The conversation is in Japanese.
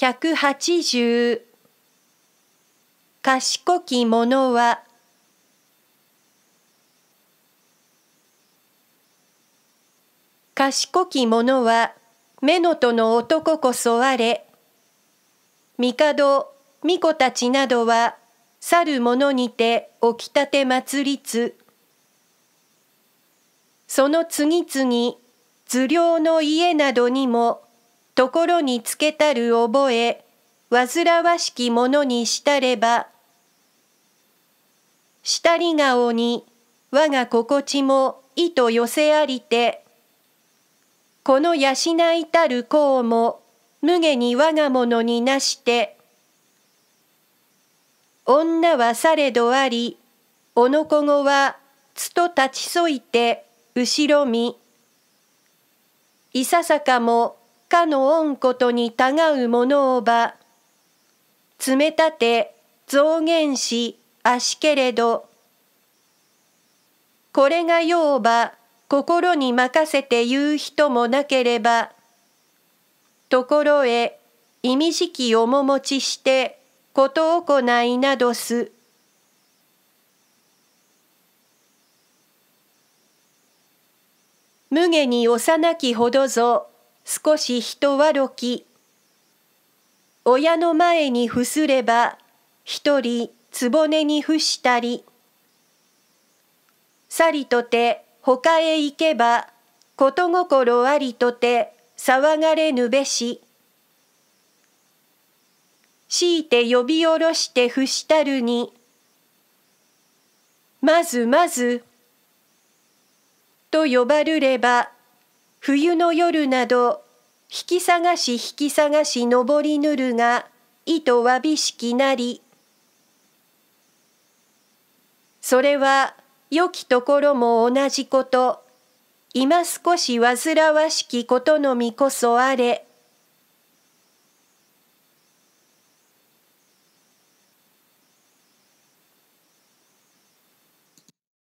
180賢き者は賢き者は目のとの男こそあれ帝巫女たちなどは去る者にて起きたて祭りつその次々頭領の家などにもところにつけたる覚え煩わしきものにしたればしたり顔に我が心地も意と寄せありてこの養いたる功も無下に我がものになして女はされどありおのこごはつと立ちそいて後ろ見いささかもかの恩ことにたがうものをば冷めて増減しあしけれどこれがようば心に任せて言う人もなければところへ意味じき面持ちしてこ事行いなどす。無下に幼きほどぞ少し人はろき親の前に伏すれば一人局に伏したりさりとて他へ行けばこと心ありとて騒がれぬべし強いて呼び下ろして伏したるにまずまずと呼ばるれば冬の夜など引き探し引き探し上りぬるが糸わびしきなりそれは良きところも同じこと今少し煩わしきことのみこそあれ。